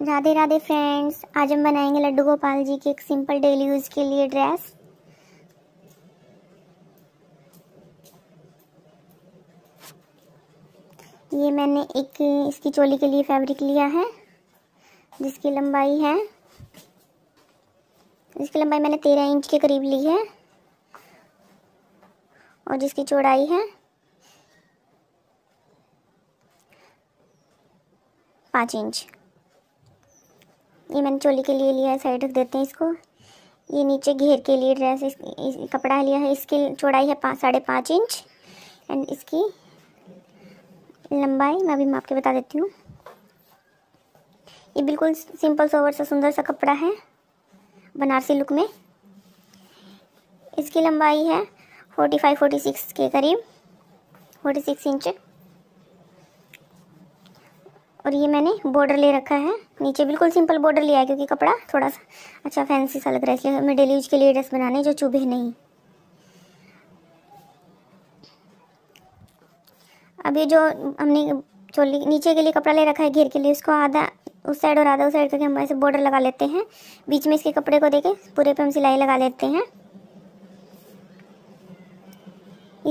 Radhe Radhe friends आज हम बनाएंगे लड्डू गोपाल जी की एक सिंपल डेली यूज के लिए ड्रेस ये मैंने एक इसकी चोली के लिए फैब्रिक लिया है जिसकी लंबाई है जिसकी लंबाई मैंने तेरह इंच के करीब ली है और जिसकी चौड़ाई है पाँच इंच ये मैंने चोली के लिए लिया है साइड रख देते हैं इसको ये नीचे घेर के लिए ड्रेस इस, इस, कपड़ा लिया है इसकी चौड़ाई है पाँच साढ़े पाँच इंच एंड इसकी लंबाई मैं अभी माप के बता देती हूँ ये बिल्कुल सिंपल सोवर सा सुंदर सा कपड़ा है बनारसी लुक में इसकी लंबाई है फोर्टी फाइव फोर्टी सिक्स के करीब फोर्टी सिक्स इंच और ये मैंने बॉर्डर ले रखा है नीचे बिल्कुल सिंपल बॉर्डर लिया है क्योंकि कपड़ा थोड़ा सा अच्छा फैंसी सा लग रहा है इसलिए हमें डेली यूज के लिए ड्रेस बनाने जो चुभे नहीं अब ये जो हमने चोली नीचे के लिए कपड़ा ले रखा है घेर के लिए उसको आधा उस साइड और आधा उस साइड करके हम ऐसे बॉर्डर लगा लेते हैं बीच में इसके कपड़े को देखे पूरे पे हम सिलाई लगा लेते हैं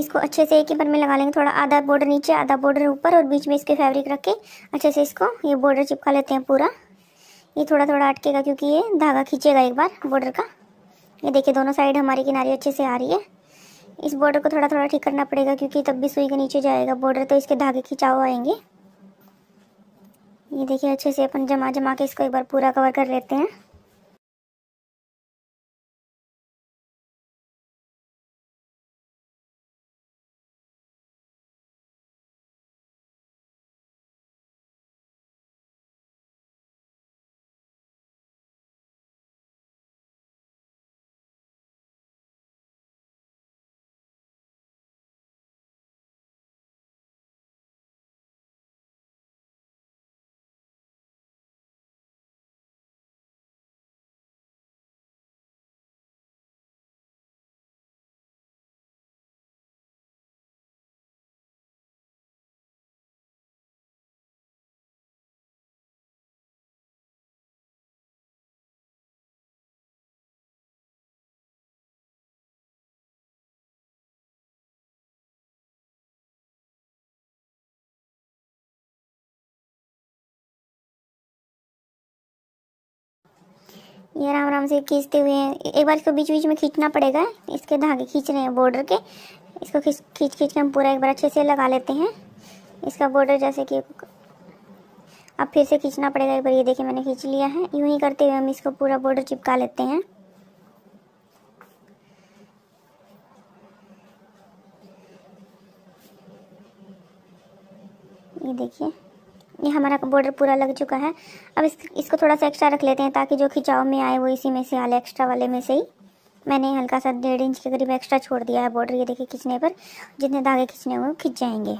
इसको अच्छे से एक ही बार में लगा लेंगे थोड़ा आधा बॉर्डर नीचे आधा बॉर्डर ऊपर और बीच में इसके फैब्रिक रख के अच्छे से इसको ये बॉर्डर चिपका लेते हैं पूरा ये थोड़ा थोड़ा अटकेगा क्योंकि ये धागा खींचेगा एक बार बॉर्डर का ये देखिए दोनों साइड हमारी किनारे अच्छे से आ रही है इस बॉर्डर को थोड़ा थोड़ा ठीक करना पड़ेगा क्योंकि तब भी सुई के नीचे जाएगा बॉर्डर तो इसके धागे खिंचाव आएंगे ये देखिए अच्छे से अपन जमा जमा के इसको एक बार पूरा कवर कर लेते हैं ये आराम आराम से खींचते हुए हैं एक बार इसको बीच बीच में खींचना पड़ेगा इसके धागे खींच रहे हैं बॉर्डर के इसको खींच खींच खींच के हम पूरा एक बार अच्छे से लगा लेते हैं इसका बॉर्डर जैसे कि अब फिर से खींचना पड़ेगा एक बार ये देखिए मैंने खींच लिया है यूँ ही करते हुए हम इसको पूरा बॉर्डर चिपका लेते हैं ये देखिए ये हमारा बॉर्डर पूरा लग चुका है अब इस, इसको थोड़ा सा एक्स्ट्रा रख लेते हैं ताकि जो खिंचाव में आए वो इसी में से आए एक्स्ट्रा वाले में से ही मैंने हल्का सा डेढ़ इंच के करीब एक्स्ट्रा छोड़ दिया है बॉर्डर ये देखिए खींचने पर जितने धागे खींचने हुए खिंच जाएंगे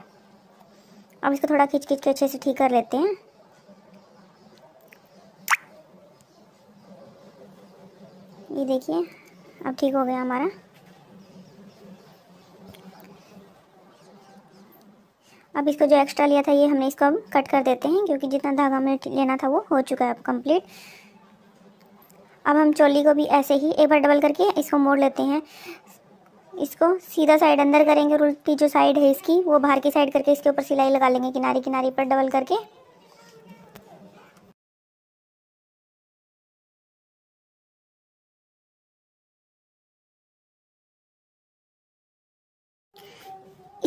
अब इसको थोड़ा खींच खींच के अच्छे से ठीक कर लेते हैं ये देखिए अब ठीक हो गया हमारा अब इसको जो एक्स्ट्रा लिया था ये हमने इसको अब कट कर देते हैं क्योंकि जितना धागा हमें लेना था वो हो चुका है अब कंप्लीट अब हम चोली को भी ऐसे ही एक बार डबल करके इसको मोड़ लेते हैं इसको सीधा साइड अंदर करेंगे और उल्टी जो साइड है इसकी वो बाहर की साइड करके इसके ऊपर सिलाई लगा लेंगे किनारे किनारे पर डबल करके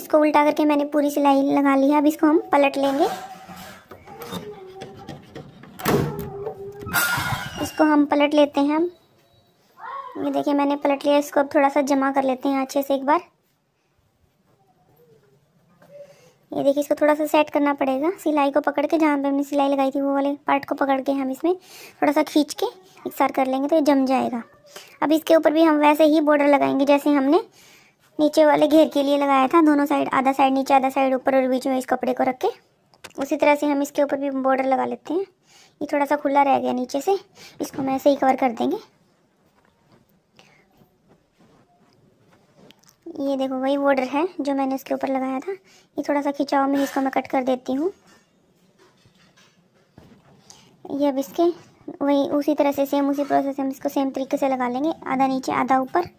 इसको उल्टा करके मैंने पूरी सिलाई लगा ली है अब इसको हम पलट लेंगे इसको हम पलट लेते हैं हम ये देखिए मैंने पलट लिया इसको अब थोड़ा सा जमा कर लेते हैं अच्छे से एक बार ये देखिए इसको थोड़ा सा सेट करना पड़ेगा सिलाई को पकड़ के जहाँ पे हमने सिलाई लगाई थी वो वाले पार्ट को पकड़ के हम इसमें थोड़ा सा खींच के एक सार कर लेंगे तो ये जम जाएगा अब इसके ऊपर भी हम वैसे ही बॉर्डर लगाएंगे जैसे हमने नीचे वाले घेर के लिए लगाया था दोनों साइड आधा साइड नीचे आधा साइड ऊपर और बीच में इस कपड़े को रख के उसी तरह से हम इसके ऊपर भी बॉर्डर लगा लेते हैं ये थोड़ा सा खुला रह गया नीचे से इसको हम ऐसे ही कवर कर देंगे ये देखो वही बॉर्डर है जो मैंने इसके ऊपर लगाया था ये थोड़ा सा खिंचाव में इसको मैं कट कर देती हूँ ये अब इसके वही उसी तरह से सेम उसी प्रोसेस हम इसको सेम तरीके से लगा लेंगे आधा नीचे आधा ऊपर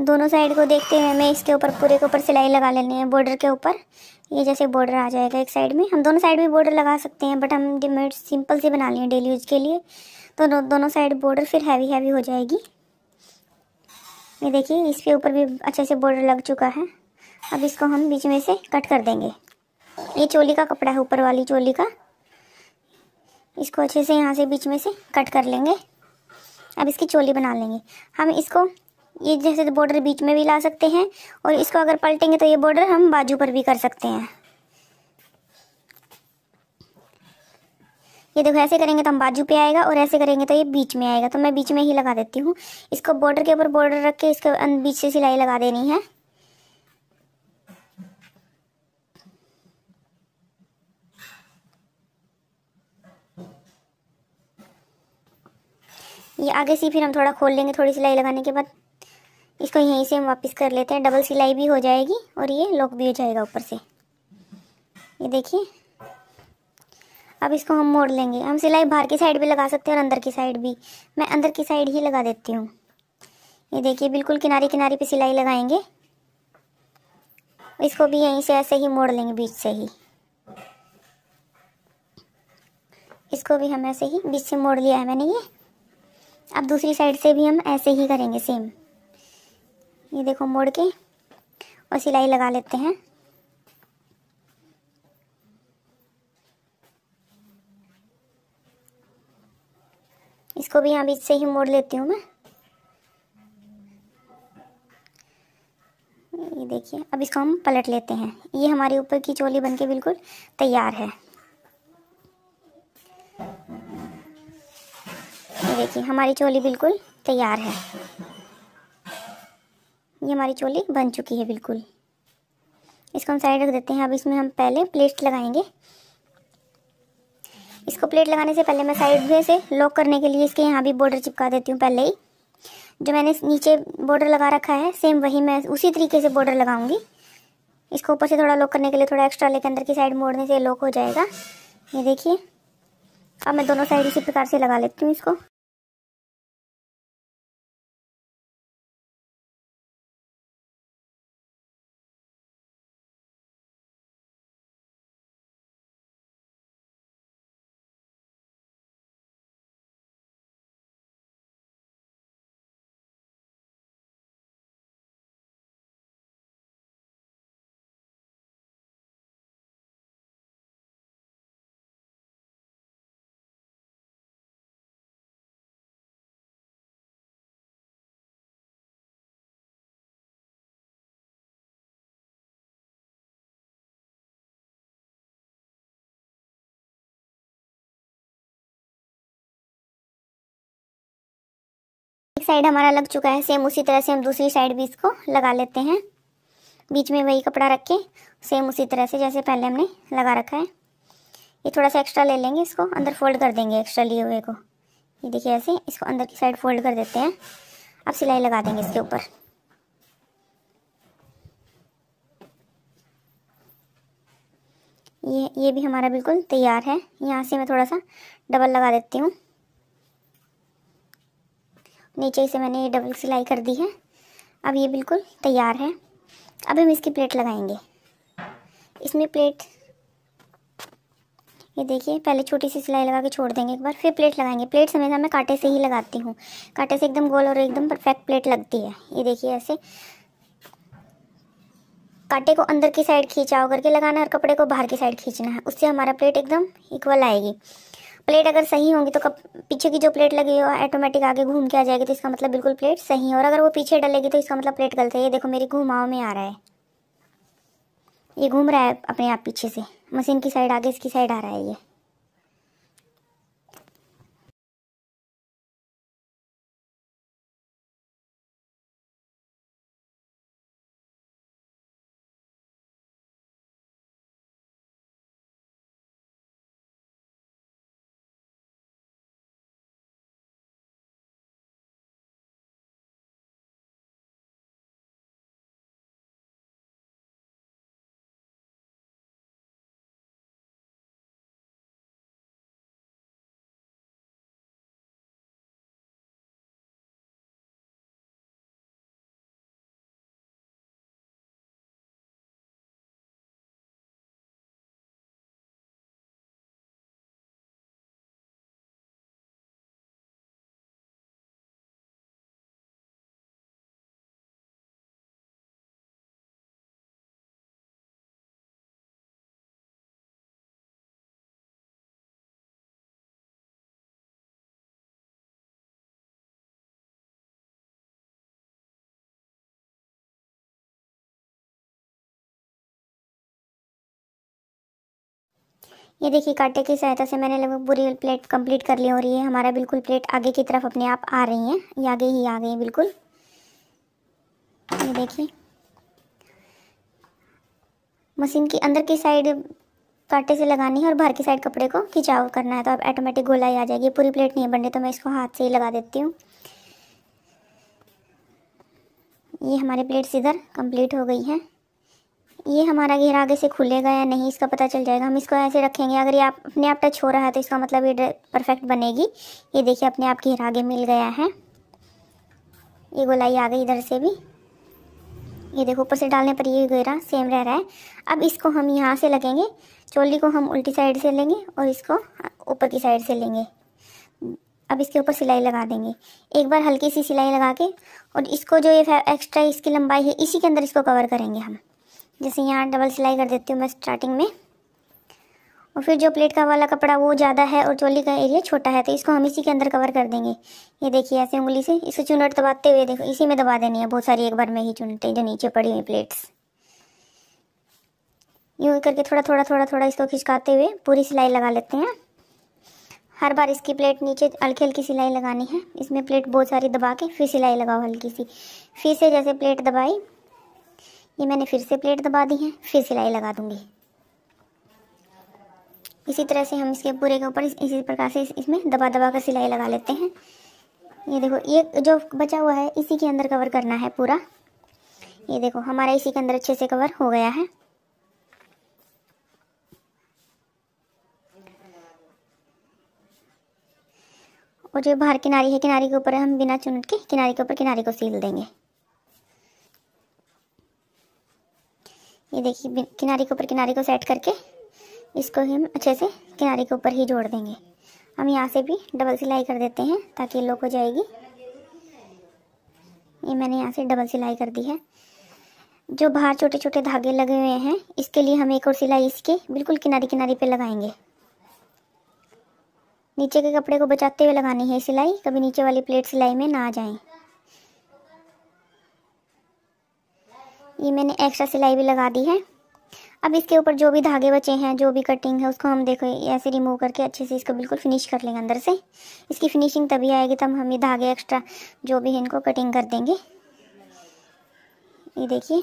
दोनों साइड को देखते हुए हमें इसके ऊपर पूरे के ऊपर सिलाई लगा लेनी है बॉर्डर के ऊपर ये जैसे बॉर्डर आ जाएगा एक साइड में हम दोनों साइड भी बॉर्डर लगा सकते हैं बट हम डिमेट सिंपल से बना लिए डेली यूज के लिए तो दो, दोनों साइड बॉर्डर फिर हैवी हैवी हो जाएगी ये देखिए इसके ऊपर भी अच्छे से बॉर्डर लग चुका है अब इसको हम बीच में से कट कर देंगे ये चोली का कपड़ा है ऊपर वाली चोली का इसको अच्छे से यहाँ से बीच में से कट कर लेंगे अब इसकी चोली बना लेंगे हम इसको ये जैसे बॉर्डर तो बीच में भी ला सकते हैं और इसको अगर पलटेंगे तो ये बॉर्डर हम बाजू पर भी कर सकते हैं ये देखो ऐसे करेंगे तो हम बाजू पे आएगा और ऐसे करेंगे तो ये बीच में आएगा तो मैं बीच में ही लगा देती हूँ इसको बॉर्डर के ऊपर बॉर्डर रख के इसके अं-, बीच से सिलाई लगा देनी है ये आगे से फिर हम थोड़ा खोल लेंगे थोड़ी सिलाई लगाने के बाद इसको यहीं से हम वापस कर लेते हैं डबल सिलाई भी हो जाएगी और ये लॉक भी हो जाएगा ऊपर से ये देखिए अब इसको हम मोड़ लेंगे हम सिलाई बाहर की साइड भी लगा सकते हैं और अंदर की साइड भी मैं अंदर की साइड ही लगा देती हूँ ये देखिए बिल्कुल किनारे किनारे पे सिलाई लगाएंगे इसको भी यहीं से ऐसे ही मोड़ लेंगे बीच से ही इसको भी हम ऐसे ही बीच से मोड़ लिया है मैंने ये अब दूसरी साइड से भी हम ऐसे ही करेंगे सेम ये देखो मोड़ के और सिलाई लगा लेते हैं इसको भी यहाँ बीच से ही मोड़ लेती हूँ मैं ये देखिए अब इसको हम पलट लेते हैं ये हमारे ऊपर की चोली बनके बिल्कुल तैयार है ये देखिए हमारी चोली बिल्कुल तैयार है ये हमारी चोली बन चुकी है बिल्कुल इसको हम साइड रख देते हैं अब इसमें हम पहले प्लेट लगाएंगे इसको प्लेट लगाने से पहले मैं साइड में से लॉक करने के लिए इसके यहाँ भी बॉर्डर चिपका देती हूँ पहले ही जो मैंने नीचे बॉर्डर लगा रखा है सेम वही मैं उसी तरीके से बॉर्डर लगाऊंगी इसको ऊपर से थोड़ा लॉक करने के लिए थोड़ा एक्स्ट्रा लेकर अंदर की साइड मोड़ने से लॉक हो जाएगा ये देखिए अब मैं दोनों साइड इसी प्रकार से लगा लेती हूँ इसको एक साइड हमारा लग चुका है सेम उसी तरह से हम दूसरी साइड भी इसको लगा लेते हैं बीच में वही कपड़ा रख के सेम उसी तरह से जैसे पहले हमने लगा रखा है ये थोड़ा सा एक्स्ट्रा ले लेंगे इसको अंदर फोल्ड कर देंगे एक्स्ट्रा लिए हुए को ये देखिए ऐसे इसको अंदर की साइड फोल्ड कर देते हैं अब सिलाई लगा देंगे इसके ऊपर ये ये भी हमारा बिल्कुल तैयार है यहाँ से मैं थोड़ा सा डबल लगा देती हूँ नीचे से मैंने ये डबल सिलाई कर दी है अब ये बिल्कुल तैयार है अब हम इसकी प्लेट लगाएंगे इसमें प्लेट ये देखिए पहले छोटी सी सिलाई लगा के छोड़ देंगे एक बार फिर प्लेट लगाएंगे प्लेट हमेशा मैं कांटे से ही लगाती हूँ कांटे से एकदम गोल और एकदम परफेक्ट प्लेट लगती है ये देखिए ऐसे कांटे को अंदर की साइड खींचाओ करके लगाना और कपड़े को बाहर की साइड खींचना है उससे हमारा प्लेट एकदम इक्वल आएगी प्लेट अगर सही होंगी तो कब पीछे की जो प्लेट लगी हो ऑटोमेटिक आगे घूम के आ जाएगी तो इसका मतलब बिल्कुल प्लेट सही है और अगर वो पीछे डलेगी तो इसका मतलब प्लेट गलत है ये देखो मेरी घुमाव में आ रहा है ये घूम रहा है अपने आप पीछे से मशीन की साइड आगे इसकी साइड आ रहा है ये ये देखिए कांटे की सहायता से मैंने लगभग पूरी प्लेट कंप्लीट कर ली हो रही है हमारा बिल्कुल प्लेट आगे की तरफ अपने आप आ रही है ये आगे ही आ गई बिल्कुल ये देखिए मशीन की अंदर की साइड कांटे से लगानी है और बाहर की साइड कपड़े को खिंचाव करना है तो अब ऑटोमेटिक गोला ही आ जाएगी पूरी प्लेट नहीं बन रही तो मैं इसको हाथ से ही लगा देती हूँ ये हमारी प्लेट्स इधर कंप्लीट हो गई है ये हमारा घेरा आगे से खुलेगा या नहीं इसका पता चल जाएगा हम इसको ऐसे रखेंगे अगर ये आप अपने आप टच हो रहा है तो इसका मतलब ये परफेक्ट बनेगी ये देखिए अपने आप घेरा आगे मिल गया है ये गोलाई आ गई इधर से भी ये देखो ऊपर से डालने पर ये घेरा सेम रह रहा है अब इसको हम यहाँ से लगेंगे चोली को हम उल्टी साइड से लेंगे और इसको ऊपर की साइड से लेंगे अब इसके ऊपर सिलाई लगा देंगे एक बार हल्की सी सिलाई लगा के और इसको जो ये एक्स्ट्रा इसकी लंबाई है इसी के अंदर इसको कवर करेंगे हम जैसे यहाँ डबल सिलाई कर देती हूँ मैं स्टार्टिंग में और फिर जो प्लेट का वाला कपड़ा वो ज़्यादा है और चोली का एरिया छोटा है तो इसको हम इसी के अंदर कवर कर देंगे ये देखिए ऐसे उंगली से इसको चुनट दबाते हुए देखो इसी में दबा देनी है बहुत सारी एक बार में ही चुनटें जो नीचे पड़ी हुई प्लेट्स यूँ करके थोड़ा थोड़ा थोड़ा थोड़ा इसको खिंचकाते हुए पूरी सिलाई लगा लेते हैं हर बार इसकी प्लेट नीचे हल्की हल्की सिलाई लगानी है इसमें प्लेट बहुत सारी दबा के फिर सिलाई लगाओ हल्की सी फिर से जैसे प्लेट दबाई ये मैंने फिर से प्लेट दबा दी है फिर सिलाई लगा दूंगी इसी तरह से हम इसके पूरे के ऊपर इसी प्रकार से इसमें दबा दबा कर सिलाई लगा लेते हैं ये देखो ये जो बचा हुआ है इसी के अंदर कवर करना है पूरा ये देखो हमारा इसी के अंदर अच्छे से कवर हो गया है और जो बाहर किनारी है किनारी के ऊपर हम बिना चुनट के किनारे के ऊपर किनारे को सील देंगे ये देखिए किनारे के ऊपर किनारे को सेट करके इसको हम अच्छे से किनारे के ऊपर ही जोड़ देंगे हम यहाँ से भी डबल सिलाई कर देते हैं ताकि लोक हो जाएगी ये मैंने यहाँ से डबल सिलाई कर दी है जो बाहर छोटे छोटे धागे लगे हुए हैं इसके लिए हम एक और सिलाई इसके बिल्कुल किनारे किनारे पे लगाएंगे नीचे के कपड़े को बचाते हुए लगानी है सिलाई कभी नीचे वाली प्लेट सिलाई में ना आ जाएं ये मैंने एक्स्ट्रा सिलाई भी लगा दी है अब इसके ऊपर जो भी धागे बचे हैं जो भी कटिंग है उसको हम देखो ऐसे रिमूव करके अच्छे से इसको बिल्कुल फिनिश कर लेंगे अंदर से इसकी फिनिशिंग तभी आएगी तब हम ये धागे एक्स्ट्रा जो भी है इनको कटिंग कर देंगे ये देखिए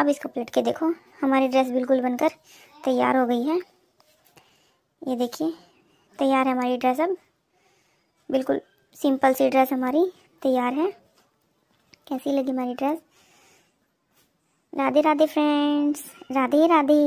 अब इसको पलट के देखो हमारी ड्रेस बिल्कुल बनकर तैयार हो गई है ये देखिए तैयार है हमारी ड्रेस अब बिल्कुल सिंपल सी ड्रेस हमारी तैयार है कैसी लगी हमारी ड्रेस राधे राधे फ्रेंड्स राधे राधे